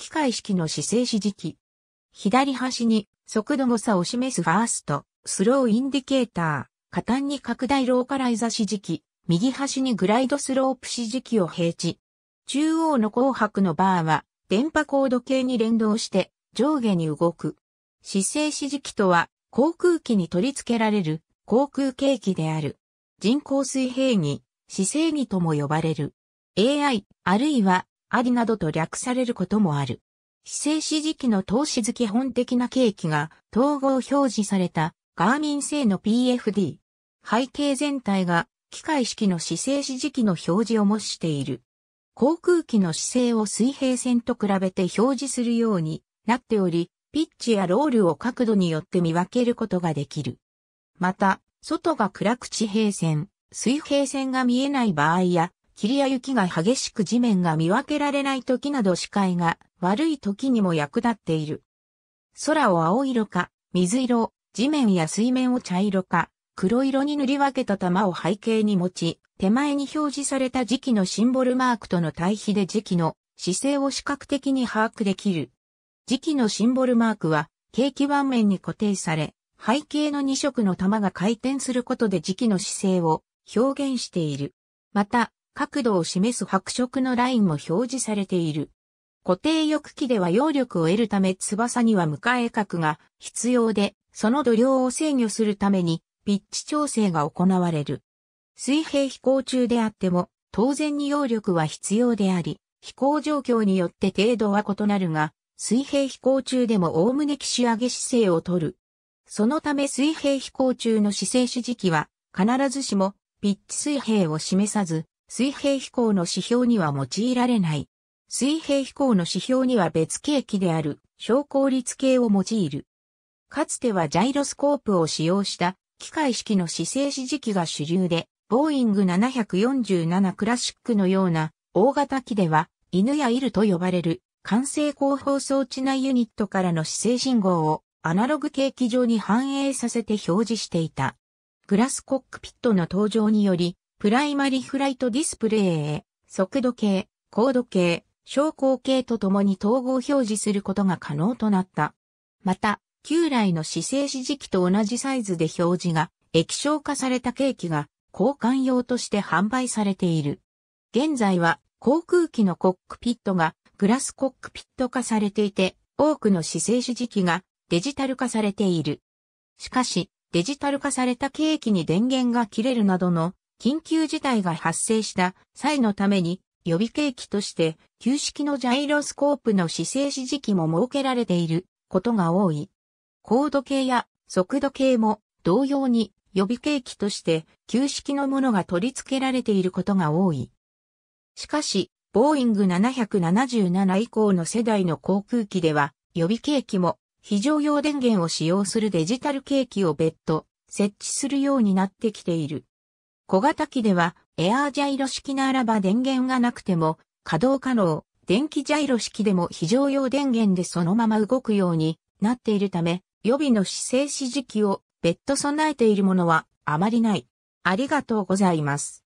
機械式の姿勢指示器。左端に速度誤差を示すファースト、スローインディケーター、下端に拡大ローカライザ指示器、右端にグライドスロープ指示器を平地。中央の紅白のバーは、電波コード系に連動して上下に動く。姿勢指示器とは、航空機に取り付けられる航空計器である。人工水平儀、姿勢儀とも呼ばれる。AI、あるいはありなどと略されることもある。姿勢史時期の投資図基本的な契機が統合表示されたガーミン製の PFD。背景全体が機械式の姿勢史時期の表示を模している。航空機の姿勢を水平線と比べて表示するようになっており、ピッチやロールを角度によって見分けることができる。また、外が暗く地平線、水平線が見えない場合や、霧や雪が激しく地面が見分けられない時など視界が悪い時にも役立っている。空を青色か、水色、地面や水面を茶色か、黒色に塗り分けた玉を背景に持ち、手前に表示された時期のシンボルマークとの対比で時期の姿勢を視覚的に把握できる。時期のシンボルマークは、景気盤面に固定され、背景の2色の玉が回転することで時期の姿勢を表現している。また、角度を示す白色のラインも表示されている。固定翼機では揚力を得るため翼には向かえ角が必要で、その度量を制御するためにピッチ調整が行われる。水平飛行中であっても、当然に揚力は必要であり、飛行状況によって程度は異なるが、水平飛行中でも概ね岸上げ姿勢をとる。そのため水平飛行中の姿勢指示器は、必ずしもピッチ水平を示さず、水平飛行の指標には用いられない。水平飛行の指標には別計器である昇降率計を用いる。かつてはジャイロスコープを使用した機械式の姿勢指示器が主流で、ボーイング747クラシックのような大型機では犬やイルと呼ばれる完成広報装置内ユニットからの姿勢信号をアナログ計器上に反映させて表示していた。グラスコックピットの登場により、プライマリフライトディスプレイへ、速度計、高度計、昇降計とともに統合表示することが可能となった。また、旧来の姿勢指示器と同じサイズで表示が液晶化されたケーキが交換用として販売されている。現在は航空機のコックピットがグラスコックピット化されていて、多くの姿勢指示器がデジタル化されている。しかし、デジタル化されたケーキに電源が切れるなどの緊急事態が発生した際のために予備計器として旧式のジャイロスコープの姿勢指示器も設けられていることが多い。高度計や速度計も同様に予備計器として旧式のものが取り付けられていることが多い。しかし、ボーイング777以降の世代の航空機では予備計器も非常用電源を使用するデジタル計器を別途設置するようになってきている。小型機では、エアージャイロ式ならば電源がなくても、稼働可能、電気ジャイロ式でも非常用電源でそのまま動くようになっているため、予備の姿勢指示器を別途備えているものはあまりない。ありがとうございます。